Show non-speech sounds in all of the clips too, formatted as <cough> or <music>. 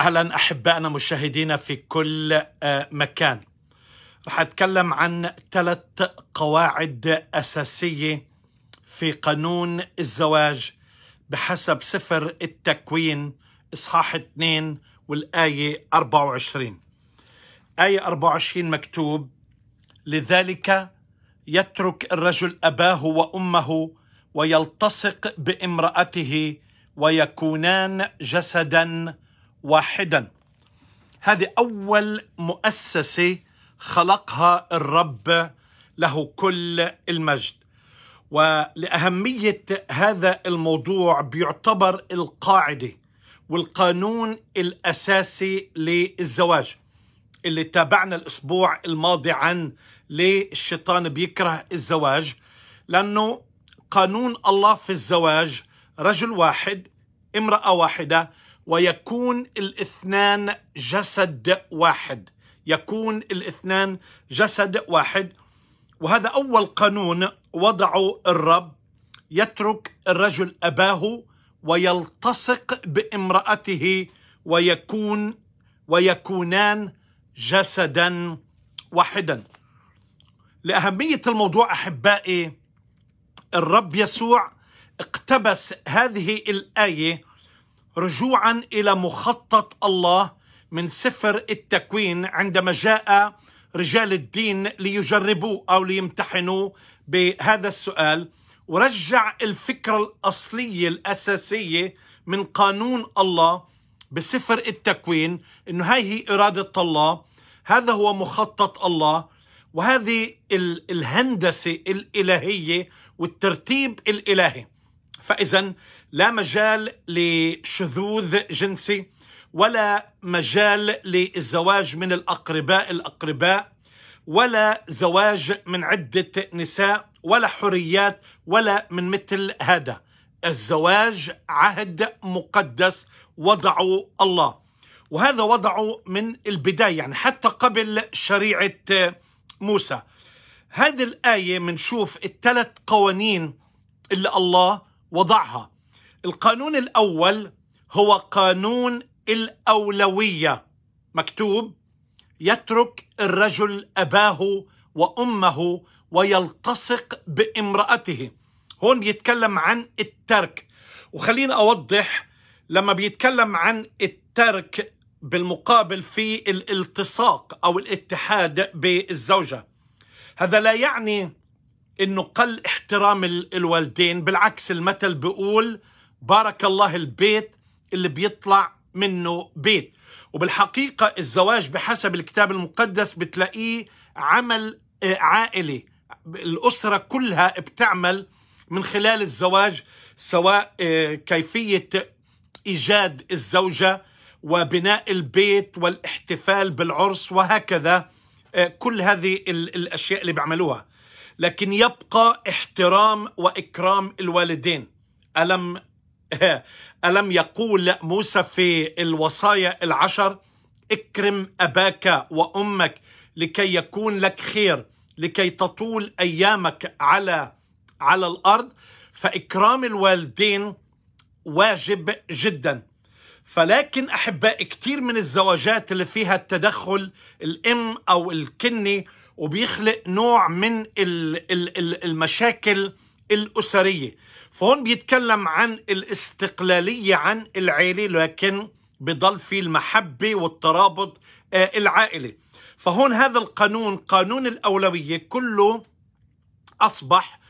اهلا احبائنا مشاهدينا في كل آه، مكان رح اتكلم عن ثلاث قواعد اساسيه في قانون الزواج بحسب سفر التكوين اصحاح 2 والايه 24 ايه 24 مكتوب لذلك يترك الرجل اباه وامه ويلتصق بامراته ويكونان جسدا واحدا هذه أول مؤسسة خلقها الرب له كل المجد ولأهمية هذا الموضوع بيعتبر القاعدة والقانون الأساسي للزواج اللي تابعنا الأسبوع الماضي عن ليه الشيطان بيكره الزواج لأنه قانون الله في الزواج رجل واحد امرأة واحدة ويكون الاثنان جسد واحد يكون الاثنان جسد واحد وهذا أول قانون وضعه الرب يترك الرجل أباه ويلتصق بامرأته ويكون ويكونان جسدا واحدا لأهمية الموضوع أحبائي الرب يسوع اقتبس هذه الآية رجوعا الى مخطط الله من سفر التكوين عندما جاء رجال الدين ليجربوه او ليمتحنوه بهذا السؤال ورجع الفكره الاصليه الاساسيه من قانون الله بسفر التكوين انه هاي هي اراده الله هذا هو مخطط الله وهذه الهندسه الالهيه والترتيب الالهي فإذا لا مجال لشذوذ جنسي ولا مجال للزواج من الأقرباء الأقرباء ولا زواج من عدة نساء ولا حريات ولا من مثل هذا الزواج عهد مقدس وضعه الله وهذا وضعه من البداية يعني حتى قبل شريعة موسى هذه الآية منشوف الثلاث قوانين اللي الله وضعها القانون الأول هو قانون الأولوية مكتوب يترك الرجل أباه وأمه ويلتصق بامرأته هون بيتكلم عن الترك وخلينا أوضح لما بيتكلم عن الترك بالمقابل في الالتصاق أو الاتحاد بالزوجة هذا لا يعني انه قل احترام الوالدين بالعكس المثل بيقول بارك الله البيت اللي بيطلع منه بيت وبالحقيقة الزواج بحسب الكتاب المقدس بتلاقيه عمل آه، عائلي الأسرة كلها بتعمل من خلال الزواج سواء آه، كيفية إيجاد الزوجة وبناء البيت والاحتفال بالعرس وهكذا آه، كل هذه الأشياء اللي بيعملوها لكن يبقى احترام واكرام الوالدين الم <laughs> الم يقول موسى في الوصايا العشر اكرم اباك وامك لكي يكون لك خير لكي تطول ايامك على على الارض فاكرام الوالدين واجب جدا فلكن احباء كثير من الزواجات اللي فيها التدخل الام او الكني وبيخلق نوع من المشاكل الأسرية فهون بيتكلم عن الاستقلالية عن العيلة لكن بضل في المحبة والترابط آه، العائلي فهون هذا القانون قانون الأولوية كله أصبح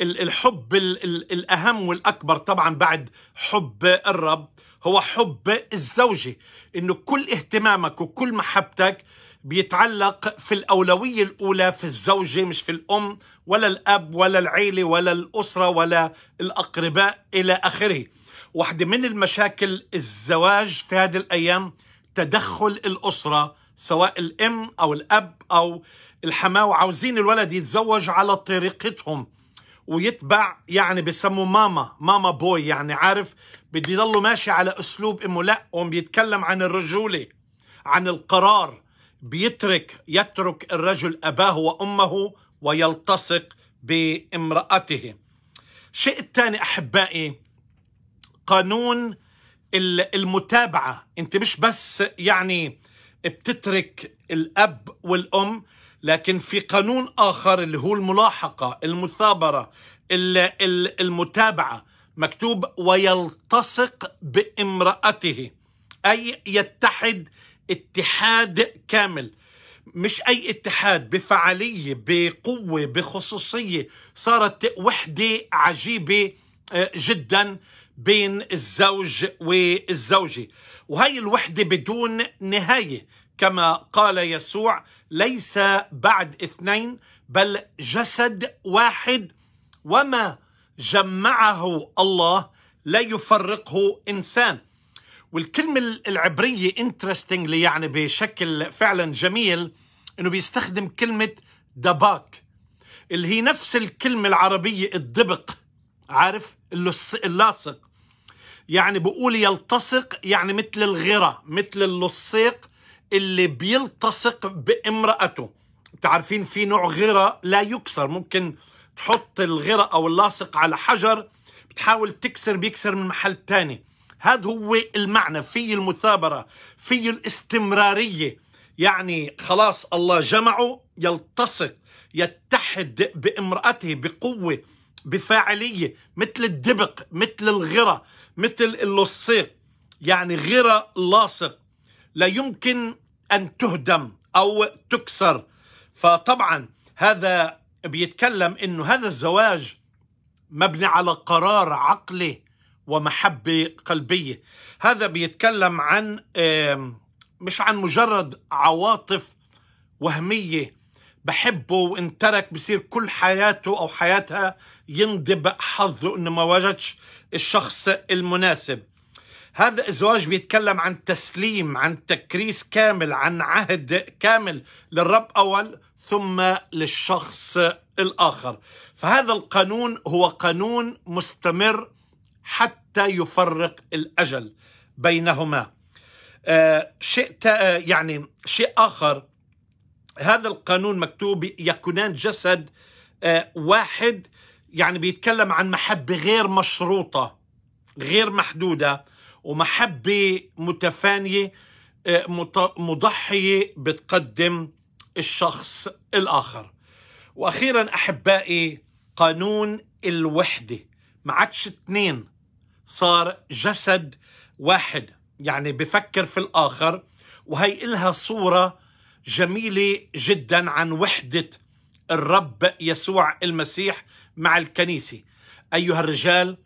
الحب الأهم والأكبر طبعا بعد حب الرب هو حب الزوجة إنه كل اهتمامك وكل محبتك بيتعلق في الأولوية الأولى في الزوجة مش في الأم ولا الأب ولا العيلة ولا الأسرة ولا الأقرباء إلى آخره واحدة من المشاكل الزواج في هذه الأيام تدخل الأسرة سواء الأم أو الأب أو الحماة وعاوزين الولد يتزوج على طريقتهم ويتبع يعني بسموه ماما ماما بوي يعني عارف بده يضله ماشي على أسلوب أمه لا هو بيتكلم عن الرجولة عن القرار بيترك يترك الرجل أباه وأمه ويلتصق بامرأته شيء الثاني أحبائي قانون المتابعة أنت مش بس يعني بتترك الأب والأم لكن في قانون آخر اللي هو الملاحقة المثابرة المتابعة مكتوب ويلتصق بامرأته أي يتحد اتحاد كامل مش أي اتحاد بفعالية بقوة بخصوصية صارت وحدة عجيبة آه، جدا بين الزوج والزوجة وهي الوحدة بدون نهاية كما قال يسوع ليس بعد اثنين بل جسد واحد وما جمعه الله لا يفرقه إنسان والكلمة العبرية interestingly يعني بشكل فعلا جميل انه بيستخدم كلمة دباك اللي هي نفس الكلمة العربية الدبق عارف اللاصق يعني بقول يلتصق يعني مثل الغرة مثل اللصيق اللي بيلتصق بامرأته تعرفين في نوع غرة لا يكسر ممكن تحط الغرة أو اللاصق على حجر بتحاول تكسر بيكسر من محل تاني هذا هو المعنى في المثابرة في الاستمرارية يعني خلاص الله جمعه يلتصق يتحد بامرأته بقوة بفاعلية مثل الدبق مثل الغرة مثل اللصيق يعني غرة لاصق لا يمكن أن تهدم أو تكسر فطبعا هذا بيتكلم أنه هذا الزواج مبني على قرار عقلي ومحبة قلبية هذا بيتكلم عن مش عن مجرد عواطف وهمية بحبه وإن ترك بصير كل حياته أو حياتها يندب حظه إنه ما وجدش الشخص المناسب هذا الزواج بيتكلم عن تسليم عن تكريس كامل عن عهد كامل للرب أول ثم للشخص الآخر فهذا القانون هو قانون مستمر حتى يفرق الأجل بينهما آه شيء آه، يعني شيء آخر هذا القانون مكتوب يكونان جسد آه واحد يعني بيتكلم عن محبة غير مشروطة غير محدودة ومحبة متفانية آه، مضحية بتقدم الشخص الآخر وأخيرا أحبائي قانون الوحدة ما عادش اثنين صار جسد واحد يعني بفكر في الآخر وهي إلها صورة جميلة جدا عن وحدة الرب يسوع المسيح مع الكنيسة أيها الرجال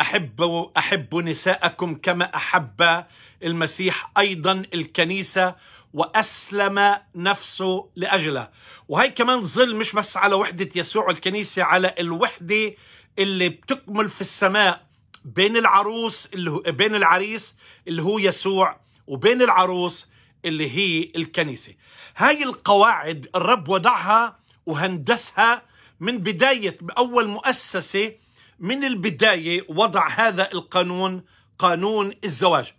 أحبوا أحبوا نساءكم كما أحب المسيح أيضا الكنيسة وأسلم نفسه لأجله وهي كمان ظل مش بس على وحدة يسوع الكنيسة على الوحدة اللي بتكمل في السماء بين العروس اللي هو بين العريس اللي هو يسوع وبين العروس اللي هي الكنيسة هاي القواعد الرب وضعها وهندسها من بداية أول مؤسسة من البداية وضع هذا القانون قانون الزواج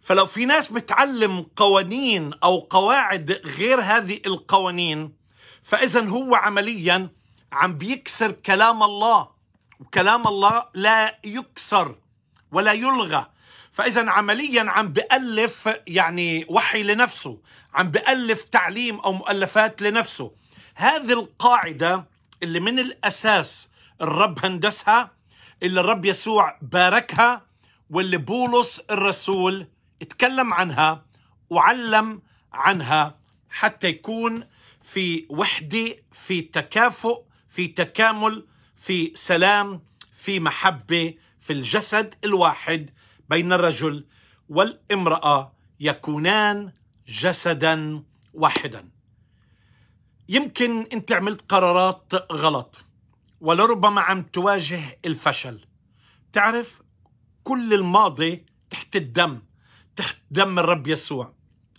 فلو في ناس بتعلم قوانين أو قواعد غير هذه القوانين فإذا هو عمليا عم بيكسر كلام الله وكلام الله لا يكسر ولا يلغى فاذا عمليا عم بالف يعني وحي لنفسه عم بالف تعليم او مؤلفات لنفسه هذه القاعده اللي من الاساس الرب هندسها اللي الرب يسوع باركها واللي بولس الرسول اتكلم عنها وعلم عنها حتى يكون في وحده في تكافؤ في تكامل في سلام في محبه في الجسد الواحد بين الرجل والامراه يكونان جسدا واحدا يمكن انت عملت قرارات غلط ولربما عم تواجه الفشل تعرف كل الماضي تحت الدم تحت دم الرب يسوع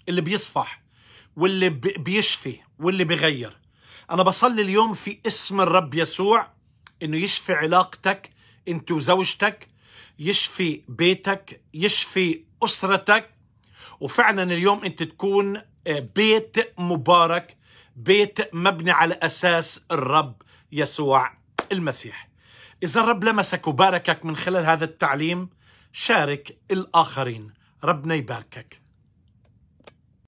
اللي بيصفح واللي بيشفي واللي بيغير انا بصلي اليوم في اسم الرب يسوع انه يشفي علاقتك انت وزوجتك يشفي بيتك يشفي اسرتك وفعلا اليوم انت تكون آه، بيت مبارك بيت مبني على اساس الرب يسوع المسيح اذا الرب لمسك وباركك من خلال هذا التعليم شارك الاخرين ربنا يباركك